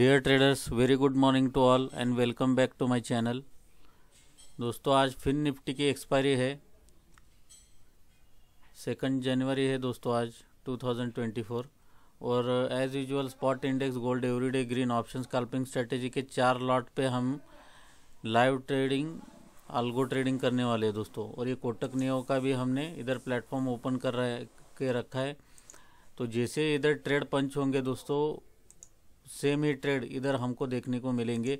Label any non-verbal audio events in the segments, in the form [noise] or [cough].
dear traders very good morning to all and welcome back to my channel दोस्तों आज FinNifty की expiry है second जनवरी है दोस्तों आज 2024 और as usual spot index gold everyday green option scalping strategy के चार लॉट पे हम लाइव ट्रेडिंग अल्गो ट्रेडिंग करने वाले हैं दोस्तों और ये कोटक नियो का भी हमने इधर प्लेटफॉर्म ओपन कर रहा है के रखा है तो जैसे इधर ट्रेड पंच होंगे दोस्तों सेम ही ट्रेड इधर हमको देखने को मिलेंगे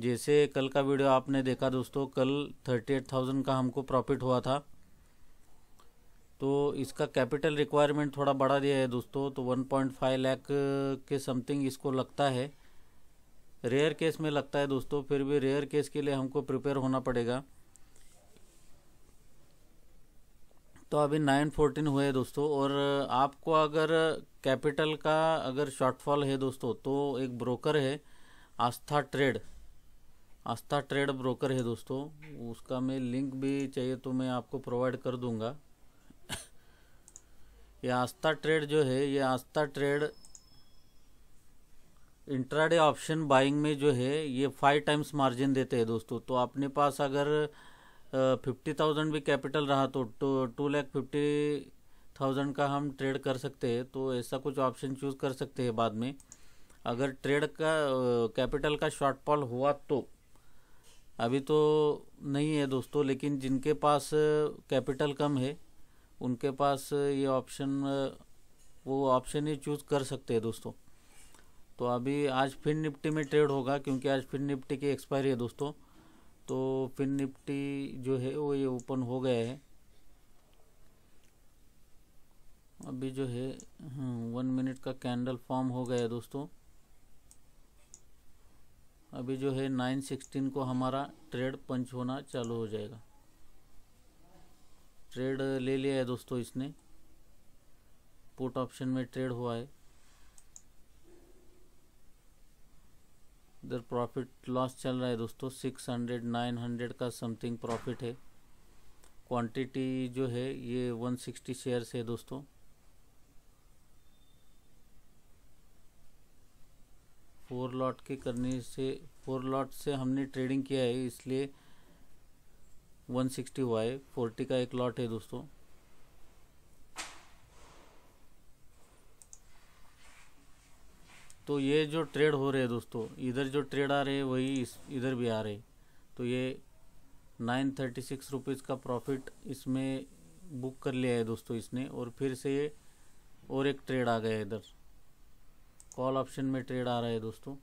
जैसे कल का वीडियो आपने देखा दोस्तों कल थर्टी एट थाउजेंड का हमको प्रॉफिट हुआ था तो इसका कैपिटल रिक्वायरमेंट थोड़ा बढ़ा दिया है दोस्तों तो वन पॉइंट फाइव लैख के समथिंग इसको लगता है रेयर केस में लगता है दोस्तों फिर भी रेयर केस के लिए हमको प्रिपेयर होना पड़ेगा तो अभी नाइन फोर्टीन हुए दोस्तों और आपको अगर कैपिटल का अगर शॉर्टफॉल है दोस्तों तो एक ब्रोकर है Aastha trade Aastha trade broker है दोस्तों उसका मैं लिंक भी चाहिए तो मैं आपको प्रोवाइड कर दूंगा [coughs] ये आस्था ट्रेड जो है ये Aastha trade intraday option buying में जो है ये फाइव टाइम्स मार्जिन देते हैं दोस्तों तो अपने पास अगर फिफ्टी थाउजेंड भी कैपिटल रहा तो टू लैख फिफ्टी थाउजेंड का हम ट्रेड कर सकते हैं तो ऐसा कुछ ऑप्शन चूज कर सकते हैं बाद में अगर ट्रेड का कैपिटल का शॉर्टफॉल हुआ तो अभी तो नहीं है दोस्तों लेकिन जिनके पास कैपिटल कम है उनके पास ये ऑप्शन वो ऑप्शन ही चूज कर सकते हैं दोस्तों तो अभी आज फिर निफ्टी में ट्रेड होगा क्योंकि आज फिर निफ्टी की एक्सपायरी है दोस्तों तो फिन निफ्टी जो है वो ये ओपन हो गया है अभी जो है वन हम्म, मिनट का कैंडल फॉर्म हो गया है दोस्तों अभी जो है नाइन सिक्सटीन को हमारा ट्रेड पंच होना चालू हो जाएगा ट्रेड ले लिया है दोस्तों इसने पुट ऑप्शन में ट्रेड हुआ है इधर प्रॉफिट लॉस चल रहा है दोस्तों सिक्स हंड्रेड नाइन हंड्रेड का समथिंग प्रॉफिट है क्वांटिटी जो है ये वन सिक्सटी शेयर्स है दोस्तों फोर लॉट के करने से फोर लॉट से हमने ट्रेडिंग किया है इसलिए वन सिक्सटी हुआ है फोर्टी का एक लॉट है दोस्तों तो ये जो ट्रेड हो रहे हैं दोस्तों इधर जो ट्रेड आ रहे हैं वही इस इधर भी आ रहे हैं तो ये नाइन थर्टी सिक्स रुपीज़ का प्रॉफिट इसमें बुक कर लिया है दोस्तों इसने और फिर से ये और एक ट्रेड आ गया इधर कॉल ऑप्शन में ट्रेड आ रहा है दोस्तों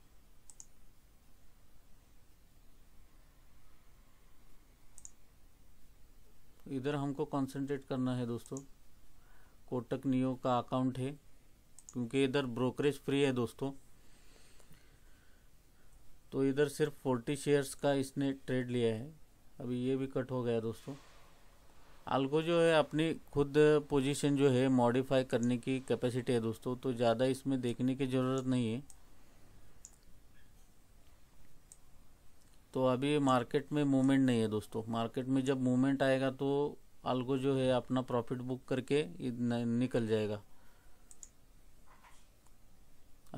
इधर हमको कंसंट्रेट करना है दोस्तों कोटक नियो का अकाउंट है क्योंकि इधर ब्रोकरेज फ्री है दोस्तों तो इधर सिर्फ फोर्टी शेयर्स का इसने ट्रेड लिया है अभी ये भी कट हो गया दोस्तों आल्को जो है अपनी खुद पोजीशन जो है मॉडिफाई करने की कैपेसिटी है दोस्तों तो ज़्यादा इसमें देखने की ज़रूरत नहीं है तो अभी मार्केट में मूवमेंट नहीं है दोस्तों मार्केट में जब मूवमेंट आएगा तो आल्को जो है अपना प्रॉफिट बुक करके निकल जाएगा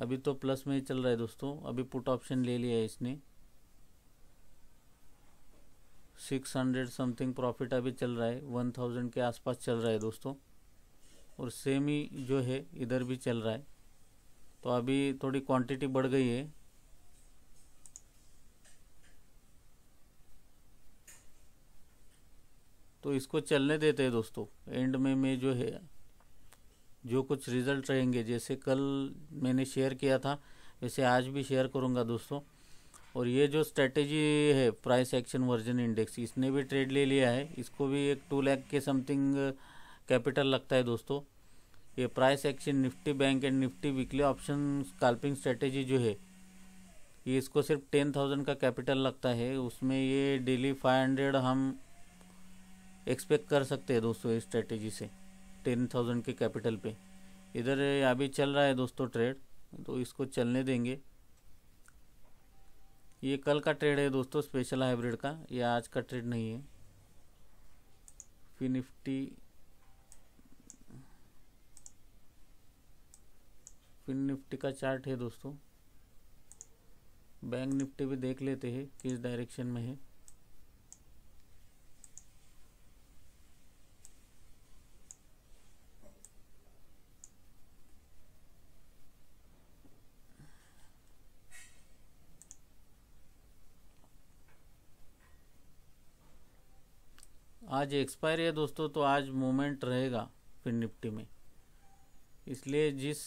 अभी तो प्लस में ही चल रहा है दोस्तों अभी पुट ऑप्शन ले लिया है इसने सिक्स हंड्रेड समथिंग प्रॉफिट अभी चल रहा है वन थाउजेंड के आसपास चल रहा है दोस्तों और सेम ही जो है इधर भी चल रहा है तो अभी थोड़ी क्वांटिटी बढ़ गई है तो इसको चलने देते हैं दोस्तों एंड में मैं जो है जो कुछ रिजल्ट रहेंगे जैसे कल मैंने शेयर किया था वैसे आज भी शेयर करूँगा दोस्तों और ये जो स्ट्रेटेजी है प्राइस एक्शन वर्जन इंडेक्स इसने भी ट्रेड ले लिया है इसको भी एक टू लैख के समथिंग कैपिटल uh, लगता है दोस्तों ये price action Nifty bank and Nifty weekly option scalping strategy जो है ये इसको सिर्फ टेन थाउजेंड का कैपिटल लगता है उसमें ये डेली फाइव हंड्रेड हम एक्सपेक्ट कर सकते हैं दोस्तों इस स्ट्रेटेजी से टेन थाउजेंड के कैपिटल पे इधर अभी चल रहा है दोस्तों ट्रेड तो इसको चलने देंगे ये कल का ट्रेड है दोस्तों स्पेशल हाइब्रिड का ये आज का ट्रेड नहीं है फिर निफ्टी फिर निफ्टी का चार्ट है दोस्तों बैंक निफ्टी भी देख लेते हैं किस डायरेक्शन में है आज एक्सपायर है दोस्तों तो आज मूवमेंट रहेगा फिर निफ्टी में इसलिए जिस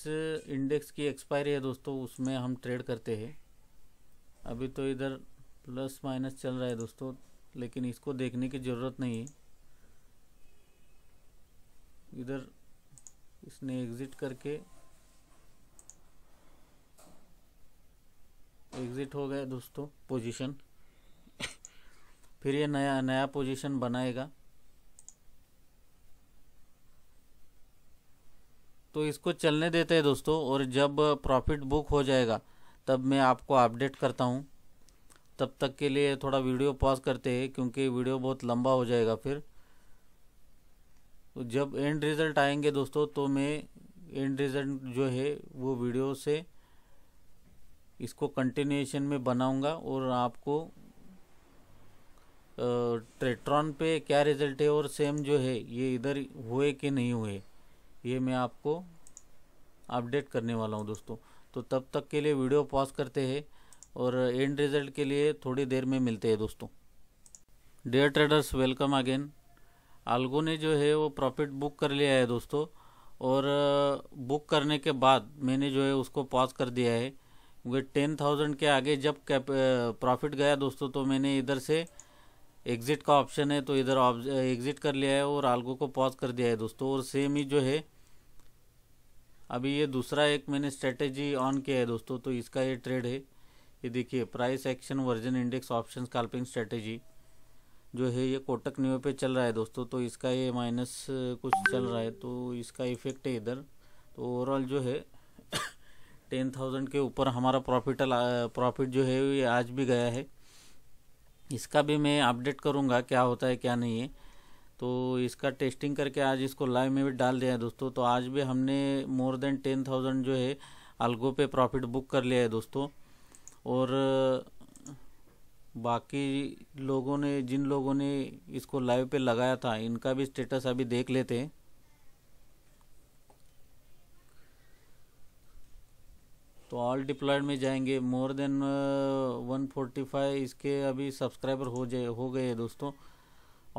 इंडेक्स की एक्सपायरी है दोस्तों उसमें हम ट्रेड करते हैं अभी तो इधर प्लस माइनस चल रहा है दोस्तों लेकिन इसको देखने की ज़रूरत नहीं है इधर इसने एग्ज़िट करके एग्ज़िट हो गया दोस्तों पोजीशन फिर ये नया नया पोजीशन बनाएगा तो इसको चलने देते हैं दोस्तों और जब प्रॉफिट बुक हो जाएगा तब मैं आपको अपडेट करता हूँ तब तक के लिए थोड़ा वीडियो पॉज करते हैं क्योंकि वीडियो बहुत लंबा हो जाएगा फिर तो जब एंड रिज़ल्ट आएंगे दोस्तों तो मैं एंड रिज़ल्ट जो है वो वीडियो से इसको कंटिन्यूएशन में बनाऊंगा और आपको ट्रेट्रॉन पे क्या रिजल्ट है और सेम जो है ये इधर हुए कि नहीं हुए ये मैं आपको अपडेट करने वाला हूँ दोस्तों तो तब तक के लिए वीडियो पॉज करते हैं और एंड रिजल्ट के लिए थोड़ी देर में मिलते हैं दोस्तों dear traders welcome again algo ने जो है वो प्रॉफिट बुक कर लिया है दोस्तों और बुक करने के बाद मैंने जो है उसको पॉज कर दिया है क्योंकि टेन थाउजेंड के आगे जब कैप प्रॉफिट गया दोस्तों तो मैंने इधर से एग्ज़िट का ऑप्शन है तो इधर एग्ज़िट कर लिया है और आलगो को पॉज कर दिया है दोस्तों और सेम ही जो है अभी ये दूसरा एक मैंने स्ट्रेटेजी ऑन किया है दोस्तों तो इसका ये ट्रेड है ये देखिए price action version index option scalping strategy जो है ये कोटक न्यू पे चल रहा है दोस्तों तो इसका ये माइनस कुछ चल रहा है तो इसका इफेक्ट है इधर तो ओवरऑल जो है टेन [coughs] थाउजेंड के ऊपर हमारा प्रॉफिट प्रॉफिट जो है ये आज भी गया है इसका भी मैं अपडेट करूँगा क्या होता है क्या नहीं है तो इसका टेस्टिंग करके आज इसको लाइव में भी डाल दिया है दोस्तों तो आज भी हमने मोर देन टेन थाउजेंड जो है अलगो पे प्रॉफिट बुक कर लिया है दोस्तों और बाकी लोगों ने जिन लोगों ने इसको लाइव पे लगाया था इनका भी स्टेटस अभी देख लेते हैं तो ऑल डिप्लॉयड में जाएंगे मोर देन 145 इसके अभी सब्सक्राइबर हो जाए हो गए हैं दोस्तों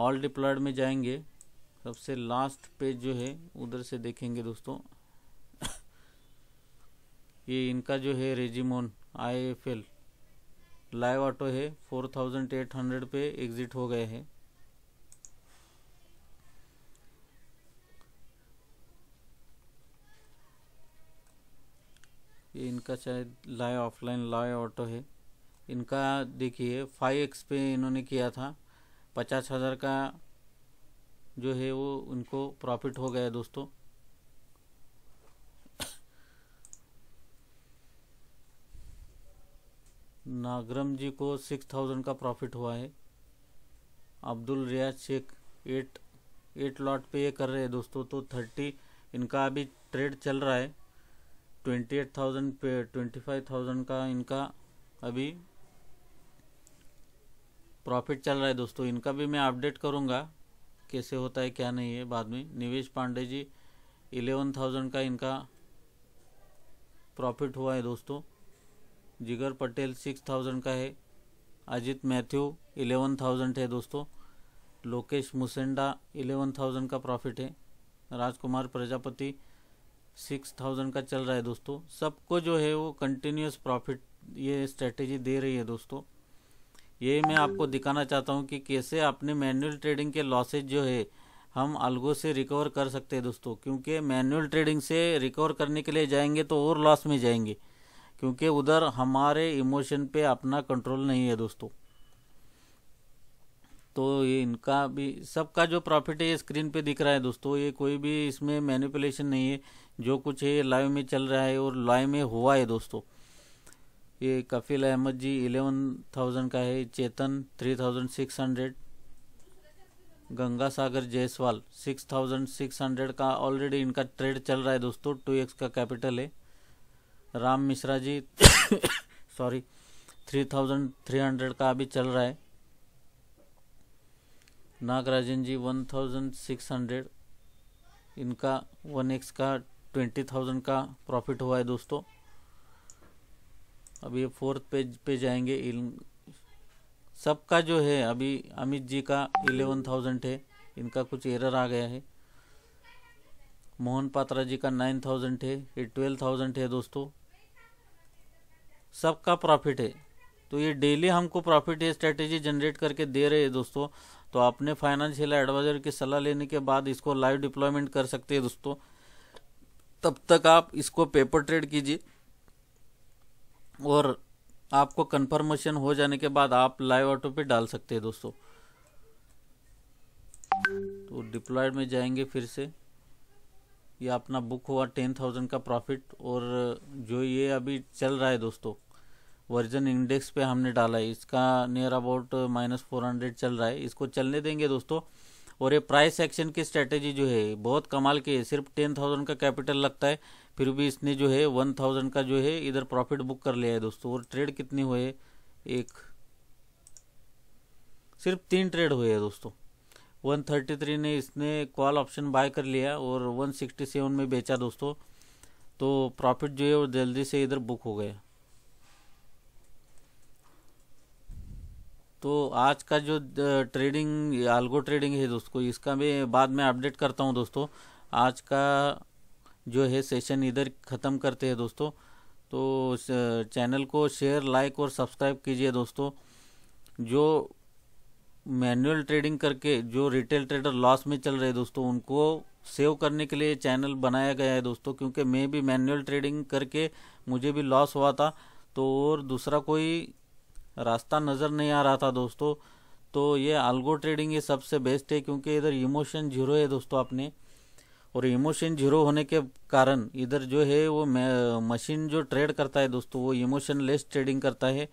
ऑल डिप्लॉयड में जाएंगे सबसे लास्ट पेज जो है उधर से देखेंगे दोस्तों [laughs] ये इनका जो है Rejimon I F L live auto है 4800 पे एग्जिट हो गए हैं ये इनका शायद लाए ऑफलाइन लाए ऑटो है इनका देखिए फाइव एक्स पे इन्होंने किया था पचास हज़ार का जो है वो उनको प्रॉफिट हो गया दोस्तों नागरम जी को सिक्स थाउजेंड का प्रॉफिट हुआ है Abdul Riyaz Sheikh eight eight lot पे ये कर रहे हैं दोस्तों तो थर्टी इनका अभी ट्रेड चल रहा है ट्वेंटी एट थाउजेंड पे ट्वेंटी फाइव थाउजेंड का इनका अभी प्रॉफिट चल रहा है दोस्तों इनका भी मैं अपडेट करूँगा कैसे होता है क्या नहीं है बाद में निवेश पांडे जी इलेवन थाउजेंड का इनका प्रॉफिट हुआ है दोस्तों जिगर पटेल सिक्स थाउजेंड का है अजित मैथ्यू इलेवन थाउजेंड है दोस्तों लोकेश मुसेंडा इलेवन थाउजेंड का प्रॉफिट है राजकुमार प्रजापति सिक्स थाउजेंड का चल रहा है दोस्तों सबको जो है वो कंटिन्यूस प्रॉफिट ये स्ट्रेटेजी दे रही है दोस्तों ये मैं आपको दिखाना चाहता हूँ कि कैसे अपने मैनुअल ट्रेडिंग के लॉसेज जो है हम अलगो से रिकवर कर सकते हैं दोस्तों क्योंकि मैनुअल ट्रेडिंग से रिकवर करने के लिए जाएंगे तो और लॉस में जाएंगे क्योंकि उधर हमारे इमोशन पे अपना कंट्रोल नहीं है दोस्तों तो ये इनका भी सबका जो प्रॉफिट है ये स्क्रीन पे दिख रहा है दोस्तों ये कोई भी इसमें मैनिपुलेशन नहीं है जो कुछ है लाइव में चल रहा है और लाइव में हुआ है दोस्तों ये कफिल अहमद जी इलेवन थाउजेंड का है Chetan three thousand six hundred Ganga Sagar Jaiswal six thousand six hundred का ऑलरेडी इनका ट्रेड चल रहा है दोस्तों टू एक्स का कैपिटल है Ram Mishra ji sorry three thousand three hundred का अभी चल रहा है Nagarajan ji one thousand six hundred इनका वन एक्स का ट्वेंटी थाउजेंड का प्रॉफिट हुआ है दोस्तों अभी ये फोर्थ पेज पे जाएंगे इन सबका जो है अभी अमित जी का इलेवन थाउजेंड है इनका कुछ एरर आ गया है मोहन पात्रा जी का नाइन थाउजेंड है ये ट्वेल्व थाउजेंड है दोस्तों सबका प्रॉफिट है तो ये डेली हमको प्रॉफिट स्ट्रेटेजी जनरेट करके दे रहे हैं दोस्तों तो आपने फाइनेंशियल एडवाइजर की सलाह लेने के बाद इसको लाइव डिप्लॉयमेंट कर सकते हैं दोस्तों तब तक आप इसको पेपर ट्रेड कीजिए और आपको कंफर्मेशन हो जाने के बाद आप लाइव ऑटो पे डाल सकते हैं दोस्तों तो डिप्लॉयड में जाएंगे फिर से ये अपना बुक हुआ टेन थाउजेंड का प्रॉफिट और जो ये अभी चल रहा है दोस्तों वर्जन इंडेक्स पे हमने डाला है इसका near about minus four hundred चल रहा है इसको चलने देंगे दोस्तों और ये प्राइस एक्शन की स्ट्रैटेजी जो है बहुत कमाल की है सिर्फ टेन थाउजेंड का कैपिटल लगता है फिर भी इसने जो है वन थाउजेंड का जो है इधर प्रॉफिट बुक कर लिया है दोस्तों और ट्रेड कितनी हुए एक सिर्फ तीन ट्रेड हुए है दोस्तों वन थर्टी थ्री ने इसने कॉल ऑप्शन बाय कर लिया और वन सिक्सटी सेवन में बेचा दोस्तों तो प्रॉफिट जो है वो जल्दी से इधर बुक हो गया तो आज का जो ट्रेडिंग आल्गो ट्रेडिंग है दोस्तों इसका भी बाद में अपडेट करता हूँ दोस्तों आज का जो है सेशन इधर ख़त्म करते हैं दोस्तों तो चैनल को शेयर लाइक और सब्सक्राइब कीजिए दोस्तों जो मैनुअल ट्रेडिंग करके जो रिटेल ट्रेडर लॉस में चल रहे दोस्तों उनको सेव करने के लिए चैनल बनाया गया है दोस्तों क्योंकि मैं भी मैनुअल ट्रेडिंग करके मुझे भी लॉस हुआ था तो और दूसरा कोई रास्ता नज़र नहीं आ रहा था दोस्तों तो ये अल्गो ट्रेडिंग ये सबसे बेस्ट है क्योंकि इधर इमोशन जीरो है दोस्तों आपने और इमोशन जीरो होने के कारण इधर जो है वो मशीन जो ट्रेड करता है दोस्तों वो इमोशन लेस ट्रेडिंग करता है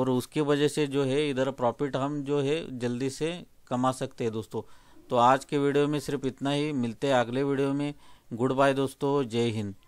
और उसकी वजह से जो है इधर प्रॉफिट हम जो है जल्दी से कमा सकते हैं दोस्तों तो आज के वीडियो में सिर्फ इतना ही मिलते हैं अगले वीडियो में गुड बाय दोस्तों जय हिंद